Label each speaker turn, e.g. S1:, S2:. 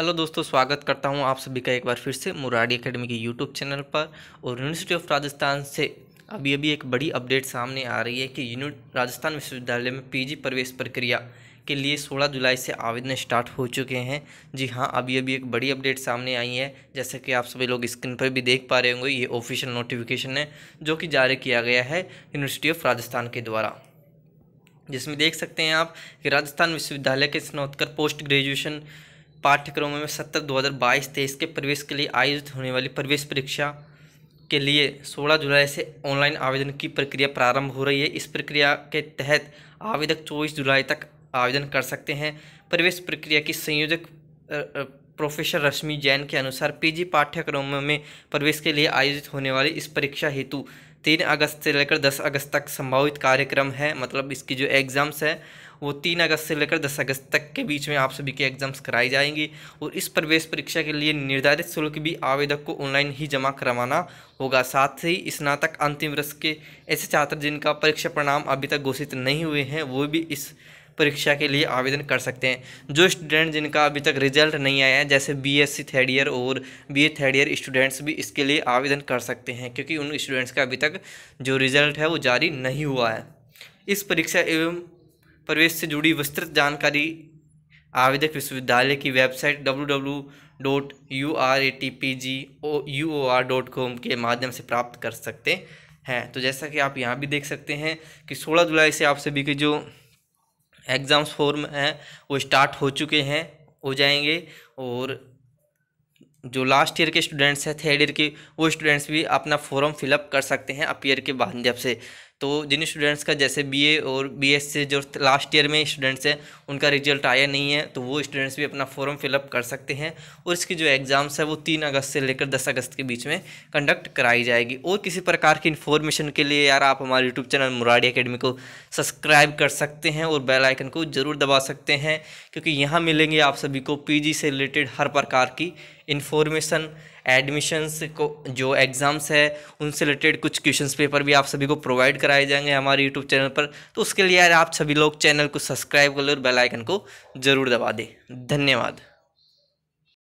S1: hello दोस्तों स्वागत करता हूं आप सभी का एक बार फिर से मुरारी एकेडमी के यूट्यूब चैनल पर और यूनिवर्सिटी ऑफ राजस्थान से अभी अभी एक बड़ी अपडेट सामने आ रही है कि यूनिट राजस्थान विश्वविद्यालय में पीजी प्रवेश प्रक्रिया के लिए 16 जुलाई से आवेदन स्टार्ट हो चुके हैं जी हाँ अभी अभी एक बड़ी अपडेट सामने आई है जैसे कि आप सभी लोग स्क्रीन पर भी देख पा रहे होंगे ये ऑफिशियल नोटिफिकेशन है जो कि जारी किया गया है यूनिवर्सिटी ऑफ राजस्थान के द्वारा जिसमें देख सकते हैं आप कि राजस्थान विश्वविद्यालय के स्नातकर पोस्ट ग्रेजुएशन पाठ्यक्रमों में सत्तर 2022-23 के प्रवेश के लिए आयोजित होने वाली प्रवेश परीक्षा के लिए 16 जुलाई से ऑनलाइन आवेदन की प्रक्रिया प्रारंभ हो रही है इस प्रक्रिया के तहत आवेदक 24 जुलाई तक आवेदन कर सकते हैं प्रवेश प्रक्रिया की संयोजक प्रोफेसर रश्मि जैन के अनुसार पीजी पाठ्यक्रमों में प्रवेश के लिए आयोजित होने वाली इस परीक्षा हेतु तीन अगस्त से लेकर दस अगस्त तक संभावित कार्यक्रम है मतलब इसकी जो एग्ज़ाम्स है वो तीन अगस्त से लेकर दस अगस्त तक के बीच में आप सभी के एग्ज़ाम्स कराई जाएंगी और इस प्रवेश परीक्षा के लिए निर्धारित शुल्क भी आवेदक को ऑनलाइन ही जमा करवाना होगा साथ ही स्नातक अंतिम वर्ष के ऐसे छात्र जिनका परीक्षा परिणाम अभी तक घोषित नहीं हुए हैं वो भी इस परीक्षा के लिए आवेदन कर सकते हैं जो स्टूडेंट जिनका अभी तक रिजल्ट नहीं आया है जैसे बीएससी थर्ड ईयर और बीए थर्ड ईयर स्टूडेंट्स भी इसके लिए आवेदन कर सकते हैं क्योंकि उन स्टूडेंट्स का अभी तक जो रिजल्ट है वो जारी नहीं हुआ है इस परीक्षा एवं प्रवेश से जुड़ी विस्तृत जानकारी आवेदक विश्वविद्यालय की website W dot U R A T P G U O R dot com के माध्यम से प्राप्त कर सकते हैं तो जैसा कि आप यहाँ भी देख सकते हैं कि 16 जुलाई से आप सभी के जो एग्ज़ाम्स फॉर्म हैं वो स्टार्ट हो चुके हैं हो जाएंगे और जो लास्ट ईयर के स्टूडेंट्स हैं थर्ड ईयर के वो स्टूडेंट्स भी अपना फॉर्म फिलअप कर सकते हैं अपीयर के माध्यम से तो जिन स्टूडेंट्स का जैसे बीए और बीएस से जो लास्ट ईयर में स्टूडेंट्स हैं उनका रिजल्ट आया नहीं है तो वो स्टूडेंट्स भी अपना फॉर्म फिलअप कर सकते हैं और इसकी जो एग्ज़ाम्स है वो तीन अगस्त से लेकर दस अगस्त के बीच में कंडक्ट कराई जाएगी और किसी प्रकार की इन्फॉर्मेशन के लिए यार आप हमारे यूट्यूब चैनल मुराडी अकेडमी को सब्सक्राइब कर सकते हैं और बेलाइकन को ज़रूर दबा सकते हैं क्योंकि यहाँ मिलेंगे आप सभी को पी से रिलेटेड हर प्रकार की इन्फॉर्मेशन एडमिशन्स को जो एग्ज़ाम्स है उनसे रिलेटेड कुछ क्वेश्चन पेपर भी आप सभी को प्रोवाइड कराए जाएंगे हमारे यूट्यूब चैनल पर तो उसके लिए यार आप सभी लोग चैनल को सब्सक्राइब कर लें और बेलाइकन को ज़रूर दबा दें धन्यवाद